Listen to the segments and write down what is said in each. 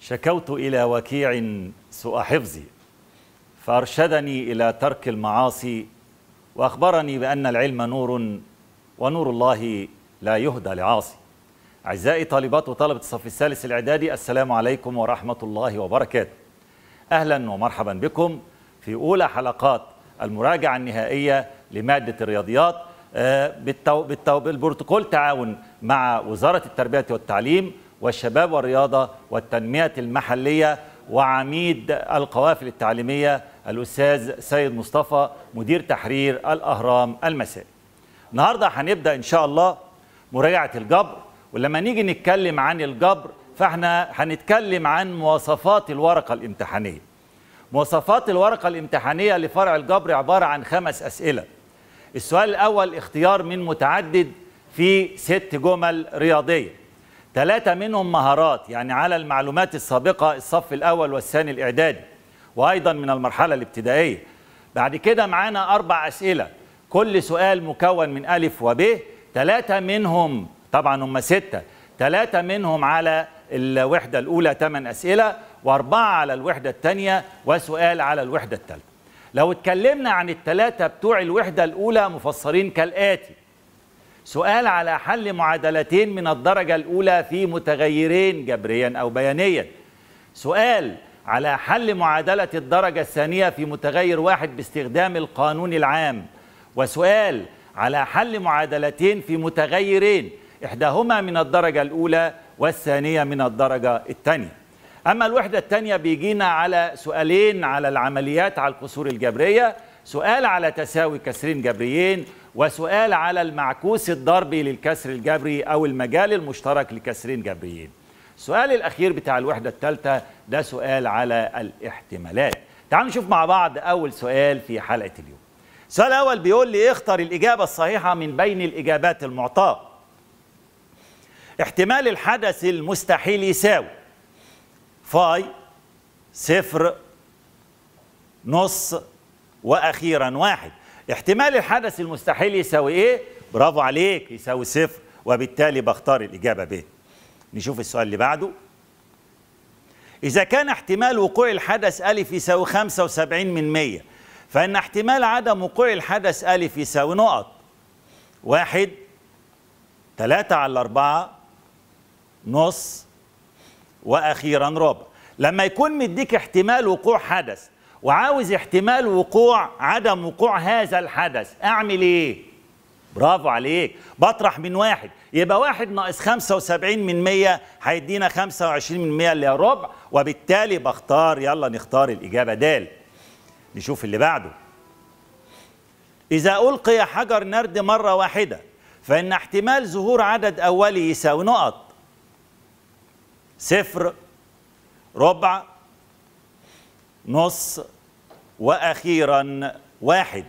شكوت إلى وكيع سوء حفظي فأرشدني إلى ترك المعاصي وأخبرني بأن العلم نور ونور الله لا يهدى لعاصي أعزائي طالبات وطلبة الصف الثالث الإعدادي السلام عليكم ورحمة الله وبركاته أهلا ومرحبا بكم في أولى حلقات المراجعة النهائية لمادة الرياضيات آه، بالبروتوكول تعاون مع وزارة التربية والتعليم والشباب والرياضة والتنمية المحلية وعميد القوافل التعليمية الأستاذ سيد مصطفى مدير تحرير الأهرام المسائي النهاردة هنبدأ إن شاء الله مراجعة الجبر ولما نيجي نتكلم عن الجبر فاحنا هنتكلم عن مواصفات الورقة الامتحانية مواصفات الورقة الامتحانية لفرع الجبر عبارة عن خمس أسئلة السؤال الأول اختيار من متعدد في ست جمل رياضية ثلاثة منهم مهارات يعني على المعلومات السابقة الصف الأول والثاني الإعدادي وأيضا من المرحلة الابتدائية بعد كده معانا أربع أسئلة كل سؤال مكون من ألف وب ثلاثة منهم طبعا هم ستة ثلاثة منهم على الوحدة الأولى ثمان أسئلة وأربعة على الوحدة الثانية وسؤال على الوحدة الثالثة لو اتكلمنا عن الثلاثة بتوع الوحدة الأولى مفسرين كالآتي سؤال على حل معادلتين من الدرجة الأولى في متغيرين جبريا أو بيانيا سؤال على حل معادلة الدرجة الثانية في متغير واحد باستخدام القانون العام وسؤال على حل معادلتين في متغيرين إحداهما من الدرجة الأولى والثانية من الدرجة الثانية أما الوحدة الثانية بيجينا على سؤالين على العمليات على القصور الجبرية سؤال على تساوي كسرين جبريين وسؤال على المعكوس الضربي للكسر الجبري أو المجال المشترك لكسرين جبريين السؤال الأخير بتاع الوحدة الثالثة ده سؤال على الاحتمالات تعالوا نشوف مع بعض أول سؤال في حلقة اليوم السؤال الأول بيقول لي اختر الإجابة الصحيحة من بين الإجابات المعطاة احتمال الحدث المستحيل يساوي فاي صفر نص وأخيرا واحد احتمال الحدث المستحيل يساوي ايه برافو عليك يساوي صفر وبالتالي بختار الاجابه ب نشوف السؤال اللي بعده إذا كان احتمال وقوع الحدث ألف يساوي 75 من 100 فإن احتمال عدم وقوع الحدث ألف يساوي نقط واحد ثلاثة على أربعة نص وأخيرا ربع لما يكون مديك احتمال وقوع حدث وعاوز احتمال وقوع عدم وقوع هذا الحدث اعمل ايه برافو عليك بطرح من واحد يبقى واحد ناقص 75 من 100 هيدينا 25 من 100 اللي هي ربع وبالتالي بختار يلا نختار الاجابه د نشوف اللي بعده اذا القي حجر نرد مره واحده فان احتمال ظهور عدد اولي يساوي نقط صفر ربع نص واخيرا واحد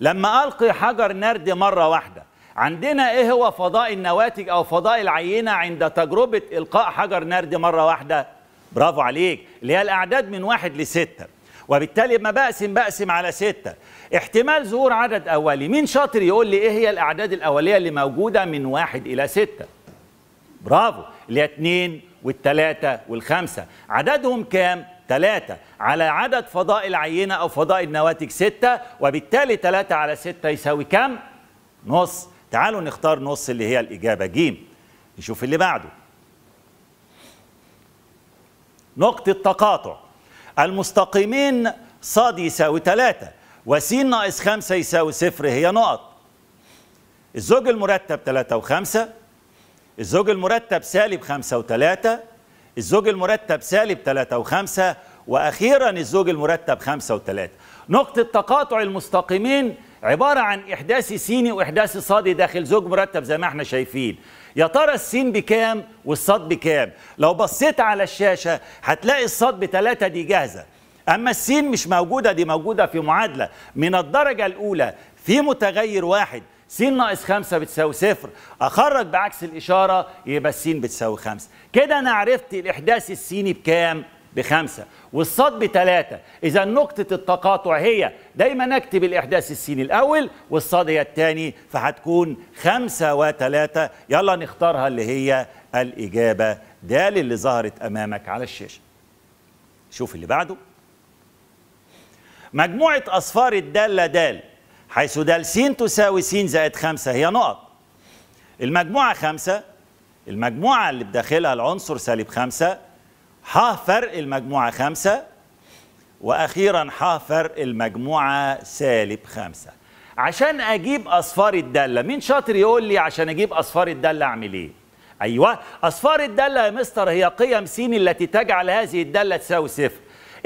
لما القي حجر نرد مره واحده عندنا ايه هو فضاء النواتج او فضاء العينه عند تجربه القاء حجر نرد مره واحده برافو عليك اللي هي الاعداد من واحد لسته وبالتالي ما بقسم بقسم على ستة احتمال ظهور عدد أولي مين شاطر يقول لي إيه هي الأعداد الأولية اللي موجودة من واحد إلى ستة برافو اللي هي اتنين والتلاتة والخمسة عددهم كام 3 على عدد فضاء العينة أو فضاء النواتج 6 وبالتالي 3 على 6 يساوي كم؟ نص تعالوا نختار نص اللي هي الإجابة ج نشوف اللي بعده نقطة تقاطع المستقيمين ص يساوي 3 وس ناقص 5 يساوي صفر هي نقط الزوج المرتب 3 و5 الزوج المرتب سالب 5 و3 الزوج المرتب سالب 3 و5 وأخيرا الزوج المرتب 5 و3 نقطة تقاطع المستقيمين عبارة عن إحداث سيني وإحداث صادي داخل زوج مرتب زي ما احنا شايفين يا ترى السين بكام والصاد بكام لو بصيت على الشاشة هتلاقي الصاد بتلاتة دي جاهزة أما السين مش موجودة دي موجودة في معادلة من الدرجة الأولى في متغير واحد س ناقص 5 بتساوي صفر اخرج بعكس الاشاره يبقى س بتساوي 5 كده انا عرفت الاحداث السيني بكام بخمسة والصاد بتلاتة إذا نقطة التقاطع هي دايما أكتب الإحداث السيني الأول والصاد هي الثاني فهتكون خمسة وتلاتة يلا نختارها اللي هي الإجابة د اللي ظهرت أمامك على الشاشة شوف اللي بعده مجموعة أصفار الدالة دال حيث د س تساوي س زائد 5 هي نقط المجموعة 5 المجموعة اللي بداخلها العنصر سالب 5 ح فرق المجموعة 5 وأخيرا ح فرق المجموعة سالب 5 عشان أجيب أصفار الدالة مين شاطر يقول لي عشان أجيب أصفار الدالة أعمل إيه؟ أيوه أصفار الدالة يا مستر هي قيم س التي تجعل هذه الدالة تساوي صفر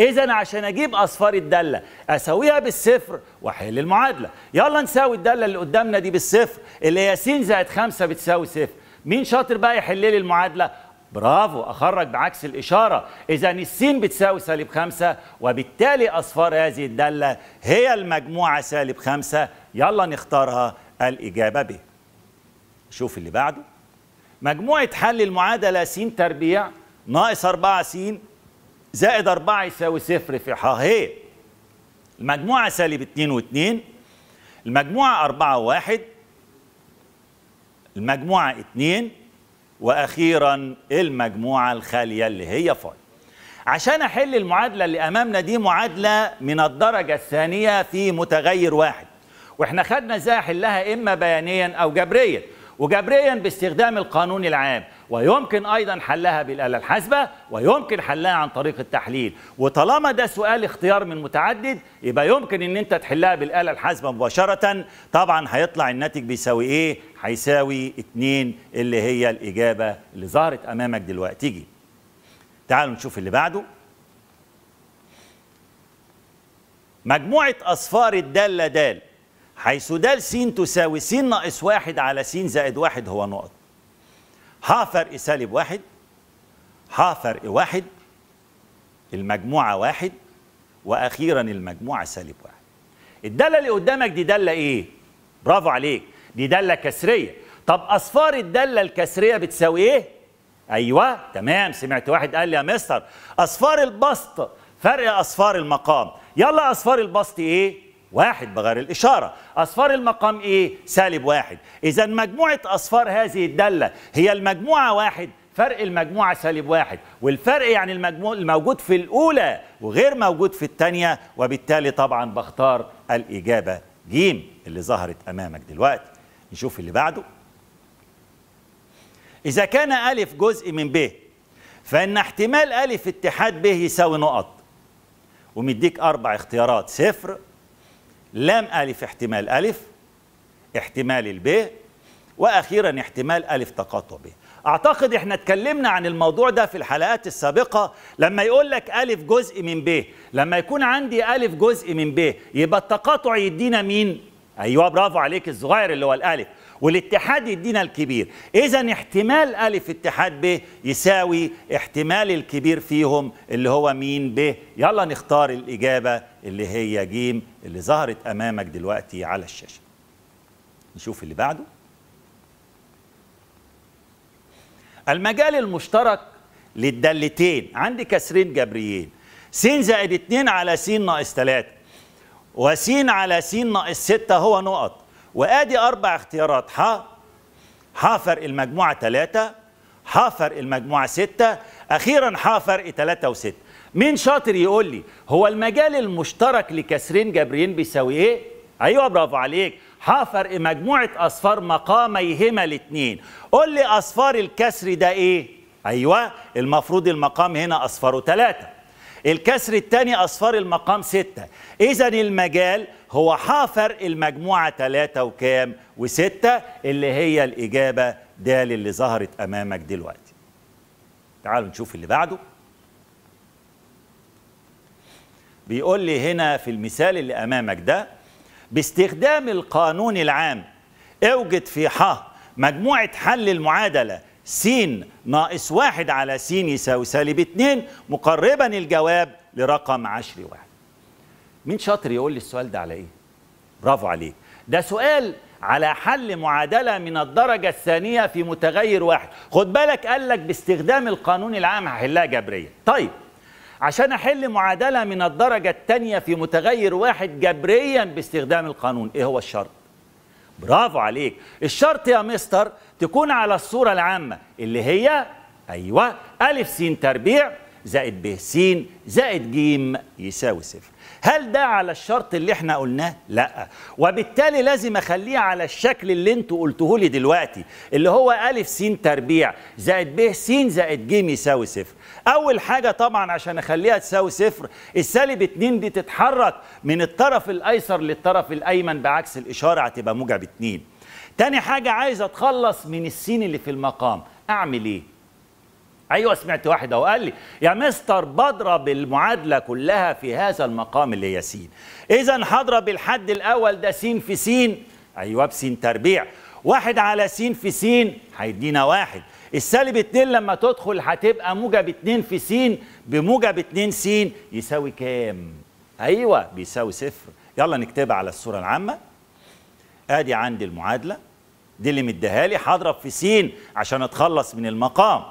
اذا عشان اجيب اصفار الداله اساويها بالصفر واحل المعادله يلا نساوي الداله اللي قدامنا دي بالصفر اللي هي س زائد 5 بتساوي صفر مين شاطر بقى يحل لي المعادله برافو اخرج بعكس الاشاره اذا السين بتساوي سالب 5 وبالتالي اصفار هذه الداله هي المجموعه سالب 5 يلا نختارها الاجابه ب شوف اللي بعده مجموعه حل المعادله س تربيع ناقص 4 س زائد 4 يساوي صفر في ح حاهي المجموعة سالب 2 و2 المجموعة 4 و1 المجموعة 2 وأخيرا المجموعة الخالية اللي هي ف عشان أحل المعادلة اللي أمامنا دي معادلة من الدرجة الثانية في متغير واحد واحنا خدنا ازاي احلها اما بيانيا او جبريا وجبريا باستخدام القانون العام ويمكن ايضا حلها بالاله الحاسبه ويمكن حلها عن طريق التحليل وطالما ده سؤال اختيار من متعدد يبقى يمكن ان انت تحلها بالاله الحاسبه مباشره طبعا هيطلع الناتج بيساوي ايه هيساوي 2 اللي هي الاجابه اللي ظهرت امامك دلوقتي تيجي تعالوا نشوف اللي بعده مجموعة أصفار الدالة دال حيث دال س تساوي س ناقص واحد على س زائد واحد هو نقط ها فرق سالب واحد ها فرق واحد المجموعة واحد وأخيرا المجموعة سالب واحد الدالة اللي قدامك دي دالة إيه؟ برافو عليك دي دالة كسرية طب أصفار الدالة الكسرية بتساوي إيه؟ أيوة تمام سمعت واحد قال لي يا مستر أصفار البسط فرق أصفار المقام يلا أصفار البسط إيه؟ واحد بغير الإشارة أصفار المقام إيه؟ سالب واحد إذا مجموعة أصفار هذه الدالة هي المجموعة واحد فرق المجموعة سالب واحد والفرق يعني المجموع الموجود في الأولى وغير موجود في الثانية وبالتالي طبعا بختار الإجابة جيم اللي ظهرت أمامك دلوقتي نشوف اللي بعده إذا كان ألف جزء من ب فإن احتمال ألف اتحاد ب يساوي نقط ومديك أربع اختيارات صفر لام ألف احتمال ألف احتمال الب وأخيرا احتمال ألف تقاطع ب أعتقد إحنا اتكلمنا عن الموضوع ده في الحلقات السابقة لما يقول لك ألف جزء من ب لما يكون عندي ألف جزء من ب يبقى التقاطع يدينا مين؟ أيوه برافو عليك الصغير اللي هو الألف والاتحاد يدينا الكبير اذا احتمال الف اتحاد ب يساوي احتمال الكبير فيهم اللي هو مين ب يلا نختار الاجابه اللي هي ج اللي ظهرت امامك دلوقتي على الشاشه نشوف اللي بعده المجال المشترك للدالتين عندي كسرين جبريين س زائد 2 على س ناقص 3 وس على س ناقص 6 هو نقط وادي اربع اختيارات ح ح فرق المجموعه 3 ح فرق المجموعه 6 اخيرا ح فرق 3 و6 مين شاطر يقول لي هو المجال المشترك لكسرين جبريين بيساوي ايه ايوه برافو عليك ح فرق مجموعه اصفار مقاميهما الاثنين قول لي اصفار الكسر ده ايه ايوه المفروض المقام هنا اصفاره 3 الكسر الثاني أصفار المقام ستة إذا المجال هو حافر المجموعة ثلاثة وكام وستة اللي هي الإجابة دال اللي ظهرت أمامك دلوقتي تعالوا نشوف اللي بعده بيقول لي هنا في المثال اللي أمامك ده باستخدام القانون العام اوجد في ح مجموعة حل المعادلة س ناقص واحد على س يساوي سالب اتنين مقربا الجواب لرقم عشري واحد مين شاطر يقول لي السؤال ده على ايه برافو عليك ده سؤال على حل معادلة من الدرجة الثانية في متغير واحد خد بالك قال لك باستخدام القانون العام هحلها جبريا طيب عشان أحل معادلة من الدرجة الثانية في متغير واحد جبريا باستخدام القانون إيه هو الشرط؟ برافو عليك الشرط يا مستر تكون على الصورة العامة اللي هي أيوة ألف س تربيع زائد ب س زائد ج يساوي صفر هل ده على الشرط اللي احنا قلناه لا وبالتالي لازم اخليه على الشكل اللي انتوا قلته لي دلوقتي اللي هو ا س تربيع زائد ب س زائد ج يساوي صفر اول حاجه طبعا عشان اخليها تساوي صفر السالب 2 دي تتحرك من الطرف الايسر للطرف الايمن بعكس الاشاره هتبقى موجب 2 تاني حاجة عايز أتخلص من السين اللي في المقام أعمل إيه؟ أيوة سمعت واحد أهو قال لي يا مستر بضرب المعادلة كلها في هذا المقام اللي هي سين إذا هضرب الحد الأول ده سين في سين أيوة بسين تربيع واحد على سين في سين هيدينا واحد السالب اتنين لما تدخل هتبقى موجب اتنين في سين بموجب اتنين سين يساوي كام؟ أيوة بيساوي صفر يلا نكتبها على الصورة العامة ادي عندي المعادله دي اللي مديها لي هضرب في س عشان اتخلص من المقام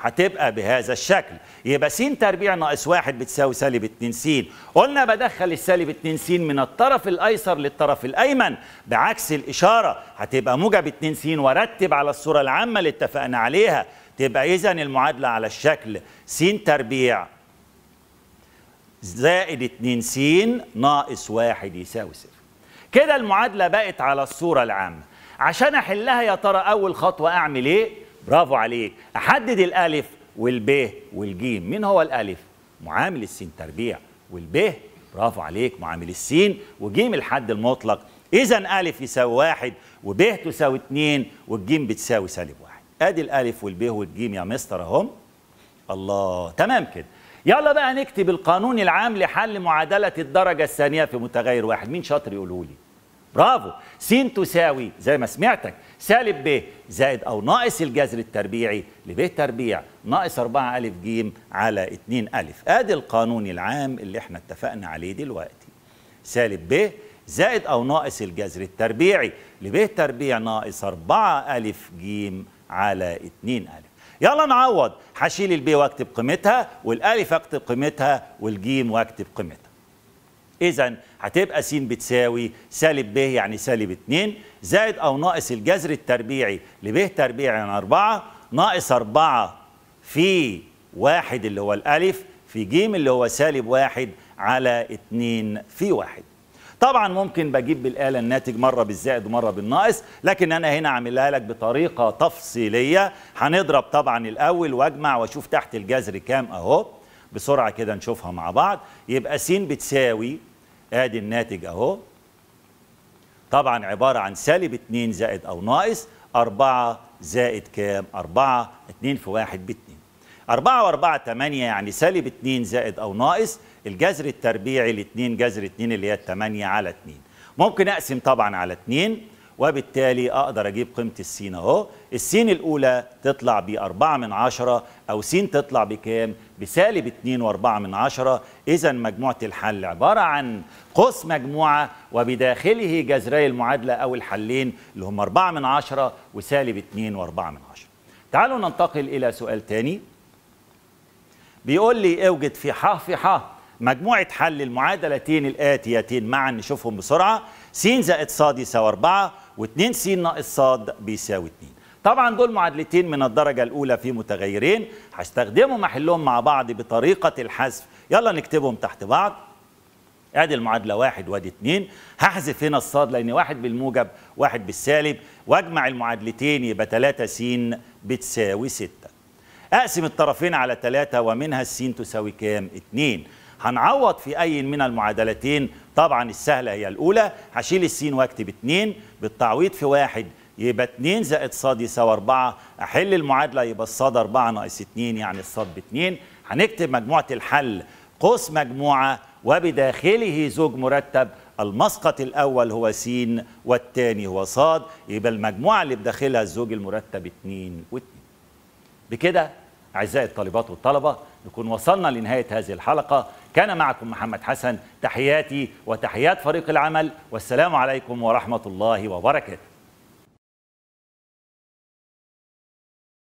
هتبقى بهذا الشكل يبقى س تربيع ناقص واحد بتساوي سالب 2 س قلنا بدخل السالب 2 س من الطرف الايسر للطرف الايمن بعكس الاشاره هتبقى موجب 2 س ورتب على الصوره العامه اللي اتفقنا عليها تبقى اذا المعادله على الشكل س تربيع زائد 2 س ناقص واحد يساوي صفر كده المعادله بقت على الصوره العامه عشان احلها يا ترى اول خطوه اعمل ايه برافو عليك احدد الالف والب والجيم مين هو الالف معامل السين تربيع والب برافو عليك معامل السين وجيم الحد المطلق اذا الف يساوي واحد وب تساوي اتنين والجيم بتساوي سالب واحد ادي الالف والب والجيم يا مستر اهم الله تمام كده يلا بقى نكتب القانون العام لحل معادله الدرجه الثانيه في متغير واحد مين شاطر يقولولي لي برافو س تساوي زي ما سمعتك سالب ب زائد أو ناقص الجذر التربيعي لب تربيع ناقص 4 ا ج على 2 ا آدي القانون العام اللي احنا اتفقنا عليه دلوقتي سالب ب زائد أو ناقص الجذر التربيعي لب تربيع ناقص 4 ا ج على 2 ا يلا نعوض هشيل البي واكتب قيمتها والالف اكتب قيمتها والجيم واكتب قيمتها إذا هتبقى س بتساوي سالب ب يعني سالب 2 زائد أو ناقص الجذر التربيعي لب تربيعي يعني 4 ناقص 4 في 1 اللي هو الألف في ج اللي هو سالب 1 على 2 في 1 طبعا ممكن بجيب بالآلة الناتج مرة بالزائد ومرة بالناقص لكن أنا هنا عاملها لك بطريقة تفصيلية هنضرب طبعا الأول وأجمع وأشوف تحت الجذر كام أهو بسرعة كده نشوفها مع بعض يبقى س بتساوي ادي الناتج اهو طبعا عباره عن سالب 2 زائد او ناقص 4 زائد كام 4 2 في 1 ب 2 4 و4 8 يعني سالب 2 زائد او ناقص الجذر التربيعي ل 2 جذر 2 اللي هي 8 على 2 ممكن اقسم طبعا على 2 وبالتالي أقدر أجيب قيمة السين أهو السين الأولى تطلع بأربعة من عشرة أو سين تطلع بكام؟ بسالب اتنين وأربعة من عشرة إذا مجموعة الحل عبارة عن قوس مجموعة وبداخله جذري المعادلة أو الحلين اللي هم أربعة من عشرة وسالب اتنين وأربعة من عشرة تعالوا ننتقل إلى سؤال تاني بيقول لي اوجد في ح في ح مجموعة حل المعادلتين الآتيتين معا نشوفهم بسرعة س زائد ص يساوي 4 و2 س ناقص ص بيساوي 2 طبعا دول معادلتين من الدرجة الأولى في متغيرين هستخدمهم أحلهم مع بعض بطريقة الحذف يلا نكتبهم تحت بعض ادي المعادله واحد وادي اتنين هحذف هنا الصاد لان واحد بالموجب واحد بالسالب واجمع المعادلتين يبقى 3 س بتساوي 6 اقسم الطرفين على 3 ومنها السين تساوي كام؟ 2 هنعوض في أي من المعادلتين طبعا السهلة هي الأولى هشيل السين واكتب 2 بالتعويض في 1 يبقى 2 زائد ص يساوي 4 أحل المعادلة يبقى الصاد 4 ناقص 2 يعني الصاد ب 2 هنكتب مجموعة الحل قوس مجموعة وبداخله زوج مرتب المسقط الأول هو س والثاني هو ص يبقى المجموعة اللي بداخلها الزوج المرتب 2 و2 بكده أعزائي الطالبات والطلبة نكون وصلنا لنهاية هذه الحلقة كان معكم محمد حسن تحياتي وتحيات فريق العمل والسلام عليكم ورحمة الله وبركاته